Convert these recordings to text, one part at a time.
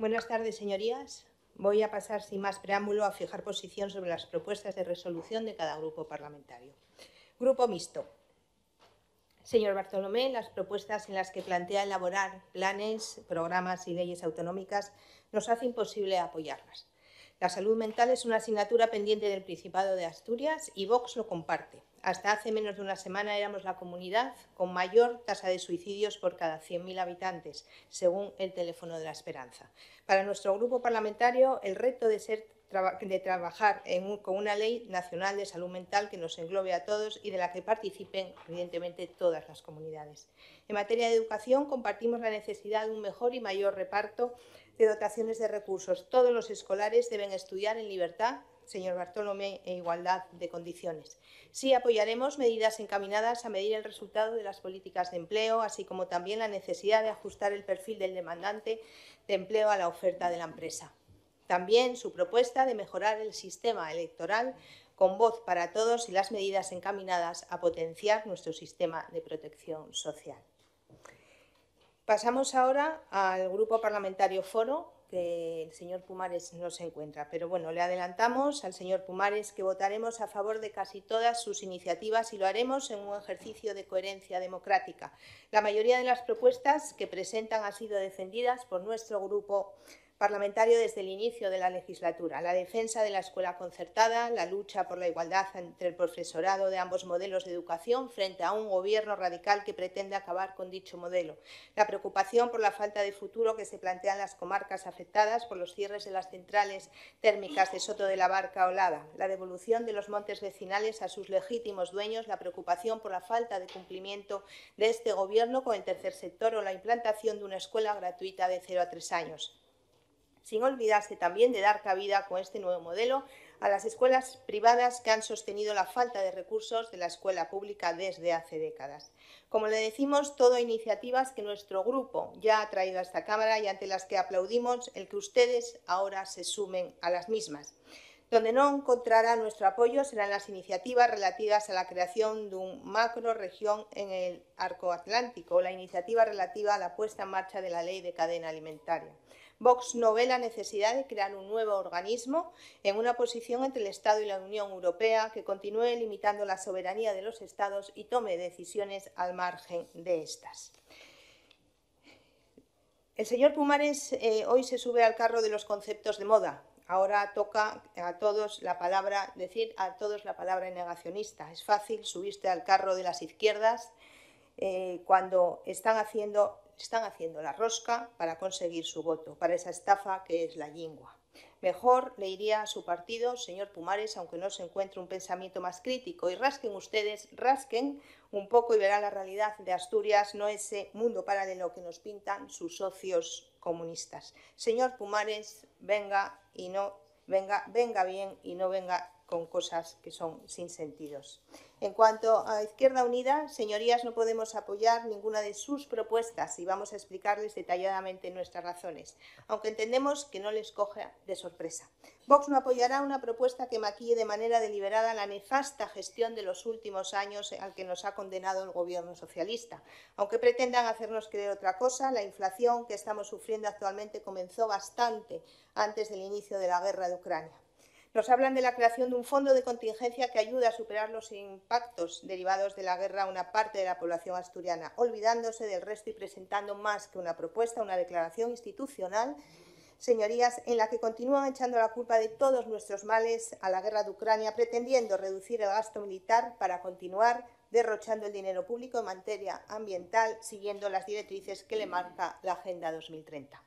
Buenas tardes, señorías. Voy a pasar sin más preámbulo a fijar posición sobre las propuestas de resolución de cada grupo parlamentario. Grupo mixto. Señor Bartolomé, las propuestas en las que plantea elaborar planes, programas y leyes autonómicas nos hace imposible apoyarlas. La salud mental es una asignatura pendiente del Principado de Asturias y Vox lo comparte hasta hace menos de una semana éramos la comunidad con mayor tasa de suicidios por cada 100.000 habitantes, según el Teléfono de la Esperanza. Para nuestro grupo parlamentario, el reto de, trabajar con una ley nacional de salud mental que nos englobe a todos y de la que participen, evidentemente, todas las comunidades. En materia de educación, compartimos la necesidad de un mejor y mayor reparto de dotaciones de recursos. Todos los escolares deben estudiar en libertad señor Bartolomé, e igualdad de condiciones. Sí apoyaremos medidas encaminadas a medir el resultado de las políticas de empleo, así como también la necesidad de ajustar el perfil del demandante de empleo a la oferta de la empresa. También su propuesta de mejorar el sistema electoral con voz para todos y las medidas encaminadas a potenciar nuestro sistema de protección social. Pasamos ahora al Grupo Parlamentario Foro, que el señor Pumares no se encuentra. Pero bueno, le adelantamos al señor Pumares que votaremos a favor de casi todas sus iniciativas y lo haremos en un ejercicio de coherencia democrática. La mayoría de las propuestas que presentan han sido defendidas por nuestro grupo parlamentario desde el inicio de la legislatura, la defensa de la escuela concertada, la lucha por la igualdad entre el profesorado de ambos modelos de educación frente a un gobierno radical que pretende acabar con dicho modelo, la preocupación por la falta de futuro que se plantean las comarcas afectadas por los cierres de las centrales térmicas de Soto de la Barca Olada, la devolución de los montes vecinales a sus legítimos dueños, la preocupación por la falta de cumplimiento de este gobierno con el tercer sector o la implantación de una escuela gratuita de 0 a 3 años sin olvidarse también de dar cabida con este nuevo modelo a las escuelas privadas que han sostenido la falta de recursos de la escuela pública desde hace décadas. Como le decimos, todo iniciativas que nuestro grupo ya ha traído a esta Cámara y ante las que aplaudimos el que ustedes ahora se sumen a las mismas. Donde no encontrará nuestro apoyo serán las iniciativas relativas a la creación de un macro región en el arco atlántico o la iniciativa relativa a la puesta en marcha de la ley de cadena alimentaria. Vox no ve la necesidad de crear un nuevo organismo en una posición entre el Estado y la Unión Europea que continúe limitando la soberanía de los Estados y tome decisiones al margen de estas. El señor Pumares eh, hoy se sube al carro de los conceptos de moda. Ahora toca a todos la palabra, decir a todos la palabra negacionista. Es fácil subiste al carro de las izquierdas eh, cuando están haciendo están haciendo la rosca para conseguir su voto, para esa estafa que es la lingua. Mejor le iría a su partido, señor Pumares, aunque no se encuentre un pensamiento más crítico. Y rasquen ustedes, rasquen un poco y verán la realidad de Asturias, no ese mundo paralelo que nos pintan sus socios comunistas. Señor Pumares, venga y no venga, venga bien y no venga con cosas que son sin sentidos. En cuanto a Izquierda Unida, señorías, no podemos apoyar ninguna de sus propuestas y vamos a explicarles detalladamente nuestras razones, aunque entendemos que no les coja de sorpresa. Vox no apoyará una propuesta que maquille de manera deliberada la nefasta gestión de los últimos años al que nos ha condenado el gobierno socialista. Aunque pretendan hacernos creer otra cosa, la inflación que estamos sufriendo actualmente comenzó bastante antes del inicio de la guerra de Ucrania. Nos hablan de la creación de un fondo de contingencia que ayuda a superar los impactos derivados de la guerra a una parte de la población asturiana, olvidándose del resto y presentando más que una propuesta, una declaración institucional, señorías, en la que continúan echando la culpa de todos nuestros males a la guerra de Ucrania, pretendiendo reducir el gasto militar para continuar derrochando el dinero público en materia ambiental, siguiendo las directrices que le marca la Agenda 2030.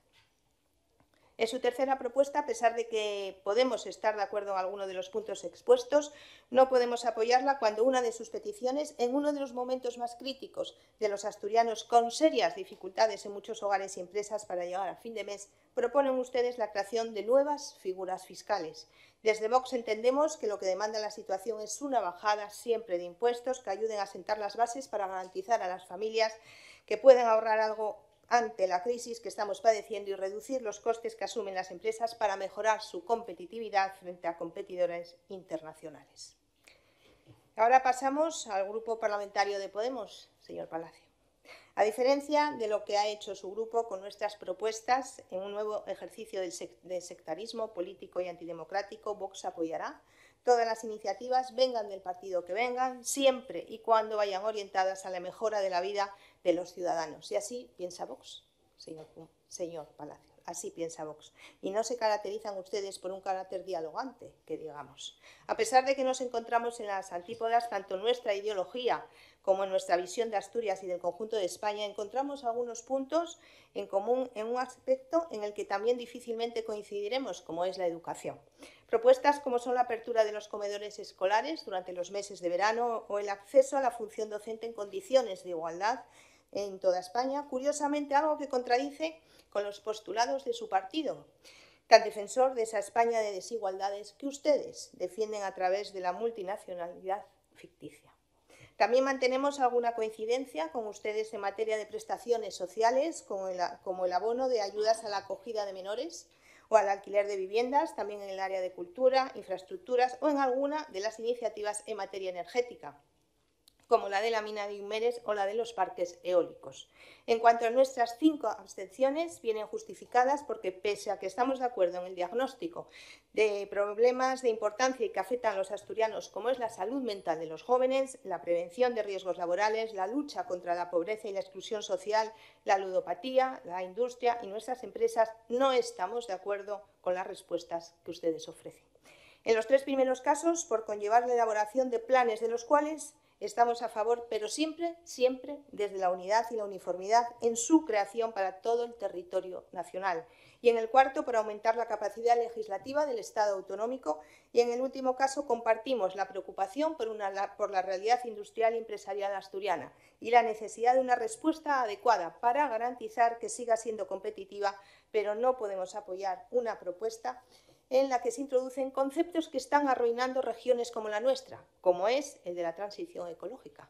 En su tercera propuesta, a pesar de que podemos estar de acuerdo en alguno de los puntos expuestos, no podemos apoyarla cuando una de sus peticiones, en uno de los momentos más críticos de los asturianos con serias dificultades en muchos hogares y empresas para llegar a fin de mes, proponen ustedes la creación de nuevas figuras fiscales. Desde Vox entendemos que lo que demanda la situación es una bajada siempre de impuestos que ayuden a sentar las bases para garantizar a las familias que pueden ahorrar algo ante la crisis que estamos padeciendo y reducir los costes que asumen las empresas para mejorar su competitividad frente a competidores internacionales. Ahora pasamos al grupo parlamentario de Podemos, señor Palacio. A diferencia de lo que ha hecho su grupo con nuestras propuestas en un nuevo ejercicio de sectarismo político y antidemocrático, Vox apoyará Todas las iniciativas, vengan del partido que vengan, siempre y cuando vayan orientadas a la mejora de la vida de los ciudadanos. Y así piensa Vox, señor, señor Palacio así piensa Vox, y no se caracterizan ustedes por un carácter dialogante, que digamos. A pesar de que nos encontramos en las antípodas tanto nuestra ideología como en nuestra visión de Asturias y del conjunto de España, encontramos algunos puntos en común en un aspecto en el que también difícilmente coincidiremos, como es la educación. Propuestas como son la apertura de los comedores escolares durante los meses de verano o el acceso a la función docente en condiciones de igualdad en toda España, curiosamente algo que contradice con los postulados de su partido, tan defensor de esa España de desigualdades que ustedes defienden a través de la multinacionalidad ficticia. También mantenemos alguna coincidencia con ustedes en materia de prestaciones sociales, como el, abono de ayudas a la acogida de menores, o al alquiler de viviendas, también en el área de cultura, infraestructuras o en alguna de las iniciativas en materia energética como la de la mina de Humeres o la de los parques eólicos. En cuanto a nuestras cinco abstenciones, vienen justificadas porque pese a que estamos de acuerdo en el diagnóstico de problemas de importancia y que afectan a los asturianos, como es la salud mental de los jóvenes, la prevención de riesgos laborales, la lucha contra la pobreza y la exclusión social, la ludopatía, la industria y nuestras empresas, no estamos de acuerdo con las respuestas que ustedes ofrecen. En los tres primeros casos, por conllevar la elaboración de planes de los cuales estamos a favor, pero siempre, siempre desde la unidad y la uniformidad en su creación para todo el territorio nacional. Y en el cuarto, por aumentar la capacidad legislativa del Estado autonómico. Y en el último caso, compartimos la preocupación por, por la realidad industrial y empresarial asturiana y la necesidad de una respuesta adecuada para garantizar que siga siendo competitiva, pero no podemos apoyar una propuesta en la que se introducen conceptos que están arruinando regiones como la nuestra, como es el de la transición ecológica.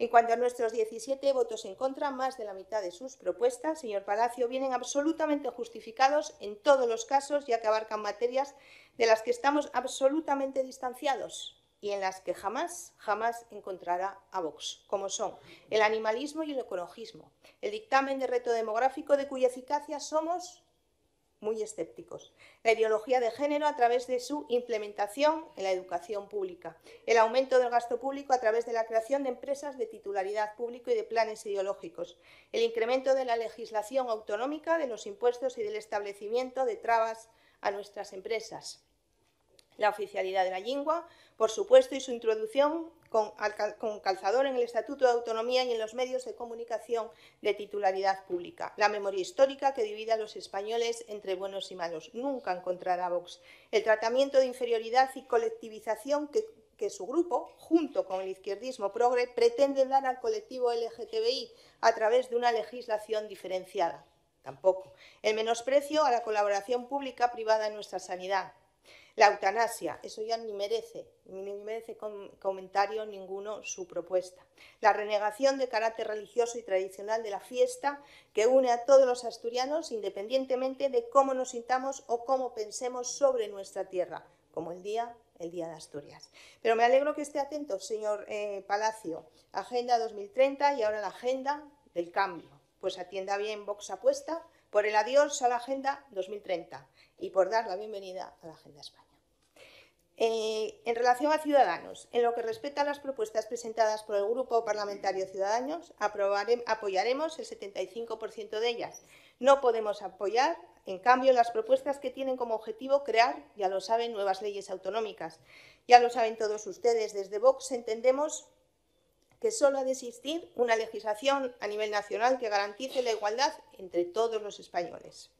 En cuanto a nuestros 17 votos en contra, más de la mitad de sus propuestas, señor Palacio, vienen absolutamente justificados en todos los casos, ya que abarcan materias de las que estamos absolutamente distanciados y en las que jamás, jamás encontrará a Vox, como son el animalismo y el ecologismo, el dictamen de reto demográfico de cuya eficacia somos muy escépticos. La ideología de género a través de su implementación en la educación pública. El aumento del gasto público a través de la creación de empresas de titularidad pública y de planes ideológicos. El incremento de la legislación autonómica, de los impuestos y del establecimiento de trabas a nuestras empresas. La oficialidad de la lengua, por supuesto, y su introducción con, calzador en el Estatuto de Autonomía y en los medios de comunicación de titularidad pública. La memoria histórica que divide a los españoles entre buenos y malos. Nunca encontrará Vox. El tratamiento de inferioridad y colectivización que que su grupo, junto con el izquierdismo progre, pretende dar al colectivo LGTBI a través de una legislación diferenciada. Tampoco. El menosprecio a la colaboración pública-privada en nuestra sanidad. La eutanasia, eso ya ni merece, ni merece comentario ninguno su propuesta. La renegación de carácter religioso y tradicional de la fiesta que une a todos los asturianos independientemente de cómo nos sintamos o cómo pensemos sobre nuestra tierra, como el día el Día de Asturias. Pero me alegro que esté atento, señor eh, Palacio. Agenda 2030 y ahora la agenda del cambio. Pues atienda bien box Apuesta por el adiós a la Agenda 2030 y por dar la bienvenida a la Agenda España. Eh, en relación a Ciudadanos, en lo que respecta a las propuestas presentadas por el Grupo Parlamentario Ciudadanos, apoyaremos el 75% de ellas. No podemos apoyar, en cambio, las propuestas que tienen como objetivo crear, ya lo saben, nuevas leyes autonómicas. Ya lo saben todos ustedes, desde Vox entendemos que solo ha de existir una legislación a nivel nacional que garantice la igualdad entre todos los españoles.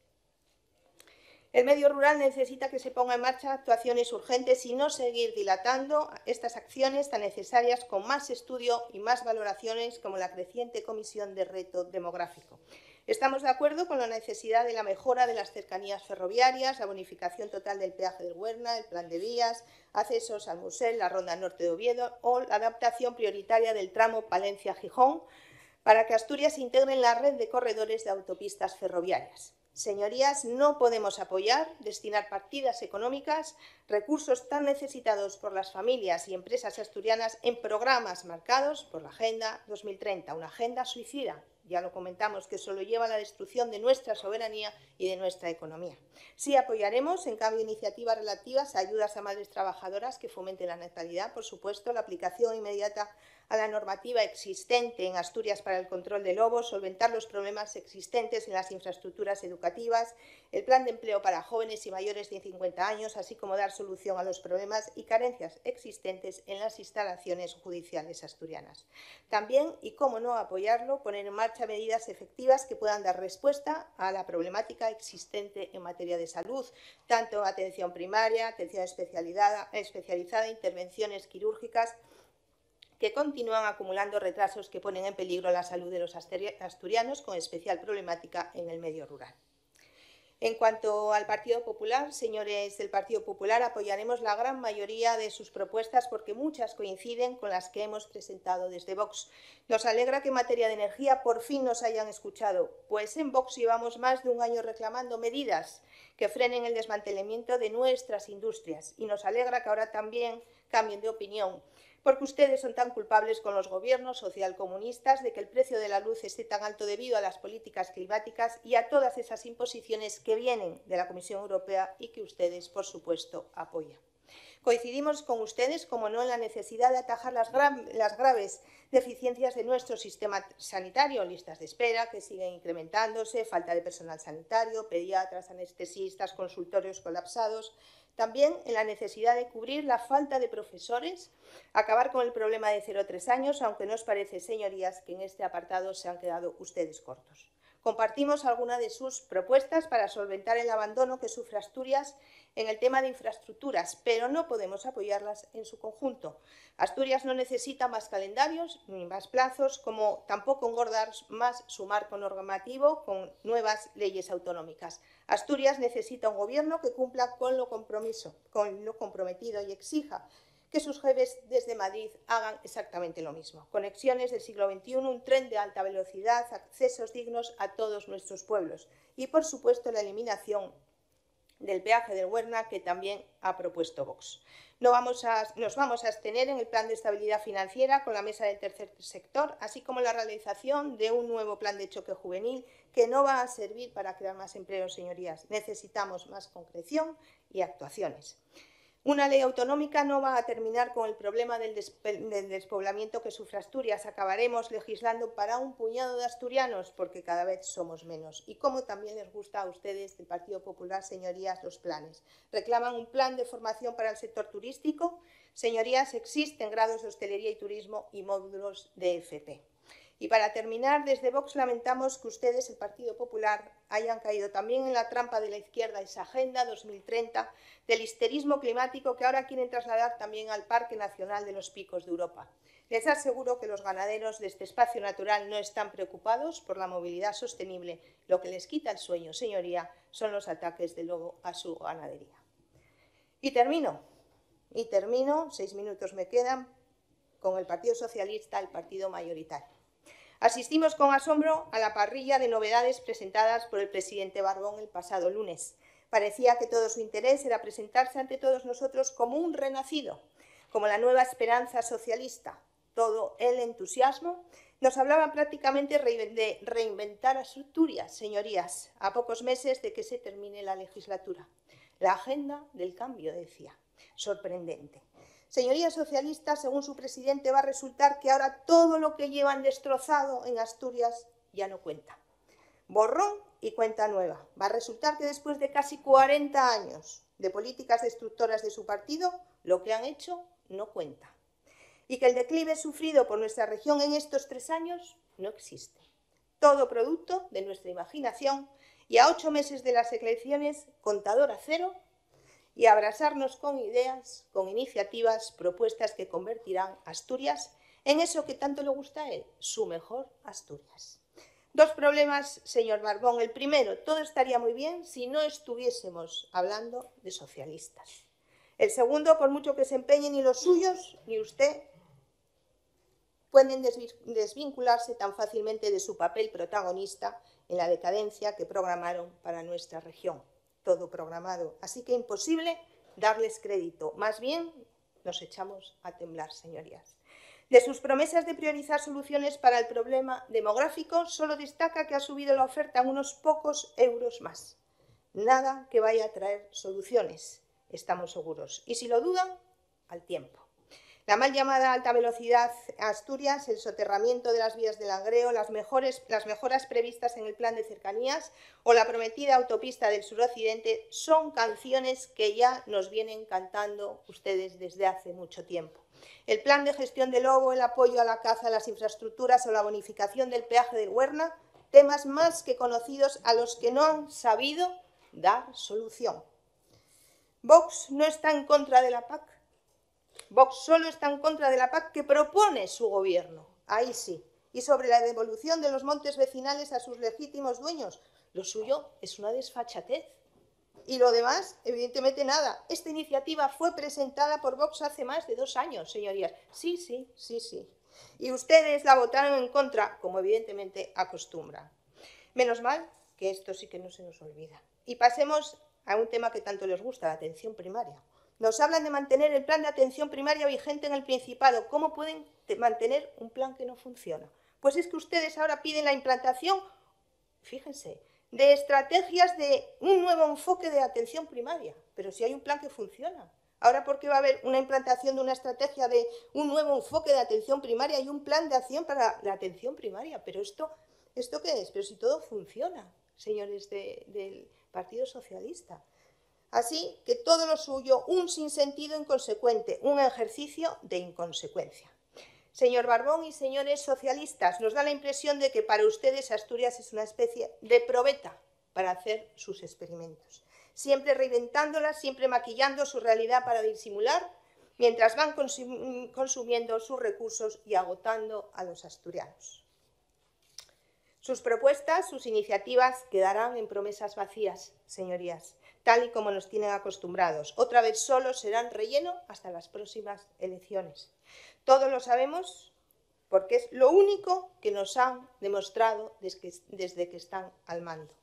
El medio rural necesita que se ponga en marcha actuaciones urgentes y no seguir dilatando estas acciones tan necesarias con más estudio y más valoraciones como la creciente Comisión de Reto Demográfico. Estamos de acuerdo con la necesidad de la mejora de las cercanías ferroviarias, la bonificación total del peaje del Huerna, el plan de vías, accesos al museo, la Ronda Norte de Oviedo o la adaptación prioritaria del tramo Palencia-Gijón para que Asturias se integre en la red de corredores de autopistas ferroviarias. Señorías, no podemos apoyar, destinar partidas económicas, recursos tan necesitados por las familias y empresas asturianas en programas marcados por la Agenda 2030, una agenda suicida, ya lo comentamos, que solo lleva a la destrucción de nuestra soberanía y de nuestra economía. Sí apoyaremos, en cambio, iniciativas relativas a ayudas a madres trabajadoras que fomenten la natalidad, por supuesto, la aplicación inmediata a la normativa existente en Asturias para el control de lobos, solventar los problemas existentes en las infraestructuras educativas, el plan de empleo para jóvenes y mayores de 50 años, así como dar solución a los problemas y carencias existentes en las instalaciones judiciales asturianas. También, y cómo no apoyarlo, poner en marcha medidas efectivas que puedan dar respuesta a la problemática existente en materia de salud, tanto atención primaria, atención especializada, especializada intervenciones quirúrgicas, que continúan acumulando retrasos que ponen en peligro la salud de los asturianos, con especial problemática en el medio rural. En cuanto al Partido Popular, señores del Partido Popular, apoyaremos la gran mayoría de sus propuestas porque muchas coinciden con las que hemos presentado desde Vox. Nos alegra que en materia de energía por fin nos hayan escuchado, pues en Vox llevamos más de un año reclamando medidas que frenen el desmantelamiento de nuestras industrias y nos alegra que ahora también cambien de opinión porque ustedes son tan culpables con los gobiernos socialcomunistas de que el precio de la luz esté tan alto debido a las políticas climáticas y a todas esas imposiciones que vienen de la Comisión Europea y que ustedes, por supuesto, apoyan. Coincidimos con ustedes, como no, en la necesidad de atajar las, graves deficiencias de nuestro sistema sanitario, listas de espera que siguen incrementándose, falta de personal sanitario, pediatras, anestesistas, consultorios colapsados, también en la necesidad de cubrir la falta de profesores, acabar con el problema de 0-3 años, aunque nos parece, señorías, que en este apartado se han quedado ustedes cortos. Compartimos algunas de sus propuestas para solventar el abandono que sufre Asturias en el tema de infraestructuras, pero no podemos apoyarlas en su conjunto. Asturias no necesita más calendarios ni más plazos, como tampoco engordar más su marco normativo con nuevas leyes autonómicas. Asturias necesita un gobierno que cumpla con lo, compromiso, con lo comprometido y exija que sus jefes desde Madrid hagan exactamente lo mismo. Conexiones del siglo XXI, un tren de alta velocidad, accesos dignos a todos nuestros pueblos y, por supuesto, la eliminación del peaje del Huerna que también ha propuesto Vox. No vamos a, nos vamos a abstener en el plan de estabilidad financiera con la mesa del tercer sector, así como la realización de un nuevo plan de choque juvenil que no va a servir para crear más empleo, señorías. Necesitamos más concreción y actuaciones. Una ley autonómica no va a terminar con el problema del, despoblamiento que sufre Asturias. Acabaremos legislando para un puñado de asturianos porque cada vez somos menos. Y como también les gusta a ustedes del Partido Popular, señorías, los planes. Reclaman un plan de formación para el sector turístico. Señorías, existen grados de hostelería y turismo y módulos de FP. Y para terminar, desde Vox lamentamos que ustedes, el Partido Popular, hayan caído también en la trampa de la izquierda, esa Agenda 2030 del histerismo climático que ahora quieren trasladar también al Parque Nacional de los Picos de Europa. Les aseguro que los ganaderos de este espacio natural no están preocupados por la movilidad sostenible. Lo que les quita el sueño, señoría, son los ataques de lobo a su ganadería. Y termino, y termino, seis minutos me quedan, con el Partido Socialista, el partido mayoritario. Asistimos con asombro a la parrilla de novedades presentadas por el presidente Barbón el pasado lunes. Parecía que todo su interés era presentarse ante todos nosotros como un renacido, como la nueva esperanza socialista. Todo el entusiasmo nos hablaba prácticamente de reinventar estructuras, señorías, a pocos meses de que se termine la legislatura. La agenda del cambio, decía. Sorprendente. Señorías socialistas, según su presidente, va a resultar que ahora todo lo que llevan destrozado en Asturias ya no cuenta. Borrón y cuenta nueva. Va a resultar que después de casi 40 años de políticas destructoras de su partido, lo que han hecho no cuenta. Y que el declive sufrido por nuestra región en estos tres años no existe. Todo producto de nuestra imaginación y a ocho meses de las elecciones, contador a cero y abrazarnos con ideas, con iniciativas, propuestas que convertirán Asturias en eso que tanto le gusta a él, su mejor Asturias. Dos problemas, señor Barbón. El primero, todo estaría muy bien si no estuviésemos hablando de socialistas. El segundo, por mucho que se empeñen ni los suyos ni usted pueden desvincularse tan fácilmente de su papel protagonista en la decadencia que programaron para nuestra región todo programado. Así que imposible darles crédito. Más bien nos echamos a temblar, señorías. De sus promesas de priorizar soluciones para el problema demográfico, solo destaca que ha subido la oferta unos pocos euros más. Nada que vaya a traer soluciones, estamos seguros. Y si lo dudan, al tiempo. La mal llamada alta velocidad Asturias, el soterramiento de las vías del Agreo, las, mejores, las mejoras previstas en el plan de cercanías o la prometida autopista del suroccidente son canciones que ya nos vienen cantando ustedes desde hace mucho tiempo. El plan de gestión del lobo, el apoyo a la caza, las infraestructuras o la bonificación del peaje de Huerna, temas más que conocidos a los que no han sabido dar solución. Vox no está en contra de la PAC, Vox solo está en contra de la PAC que propone su gobierno, ahí sí. Y sobre la devolución de los montes vecinales a sus legítimos dueños, lo suyo es una desfachatez. Y lo demás, evidentemente nada. Esta iniciativa fue presentada por Vox hace más de dos años, señorías. Sí, sí, sí, sí. Y ustedes la votaron en contra, como evidentemente acostumbra. Menos mal que esto sí que no se nos olvida. Y pasemos a un tema que tanto les gusta, la atención primaria. Nos hablan de mantener el plan de atención primaria vigente en el Principado. ¿Cómo pueden mantener un plan que no funciona? Pues es que ustedes ahora piden la implantación, fíjense, de estrategias de un nuevo enfoque de atención primaria. Pero si hay un plan que funciona. Ahora, ¿por qué va a haber una implantación de una estrategia de un nuevo enfoque de atención primaria y un plan de acción para la atención primaria? Pero esto, ¿esto qué es? Pero si todo funciona, señores del Partido Socialista. Así que todo lo suyo, un sinsentido inconsecuente, un ejercicio de inconsecuencia. Señor Barbón y señores socialistas, nos da la impresión de que para ustedes Asturias es una especie de probeta para hacer sus experimentos, siempre reinventándola, siempre maquillando su realidad para disimular, mientras van consumiendo sus recursos y agotando a los asturianos. Sus propuestas, sus iniciativas quedarán en promesas vacías, señorías tal y como nos tienen acostumbrados. Otra vez solo serán relleno hasta las próximas elecciones. Todos lo sabemos porque es lo único que nos han demostrado desde que, están al mando.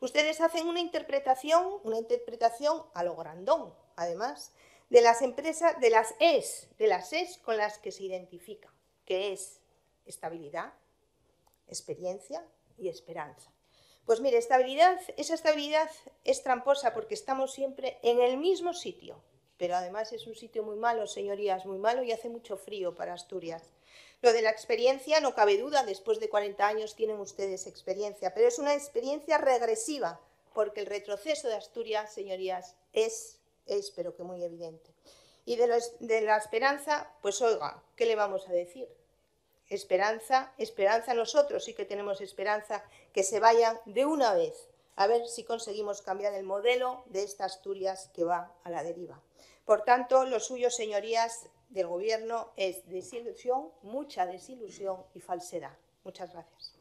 Ustedes hacen una interpretación, una interpretación a lo grandón, además, de las empresas, de las es, de las es con las que se identifica, que es estabilidad, experiencia y esperanza. Pues mire, estabilidad, esa estabilidad es tramposa porque estamos siempre en el mismo sitio, pero además es un sitio muy malo, señorías, muy malo y hace mucho frío para Asturias. Lo de la experiencia, no cabe duda, después de 40 años tienen ustedes experiencia, pero es una experiencia regresiva, porque el retroceso de Asturias, señorías, es, es pero que muy evidente. Y de la esperanza, pues oiga, ¿qué le vamos a decir? esperanza, esperanza nosotros sí que tenemos esperanza que se vayan de una vez, a ver si conseguimos cambiar el modelo de estas Asturias que va a la deriva. Por tanto, lo suyo, señorías del Gobierno, es desilusión, mucha desilusión y falsedad. Muchas gracias.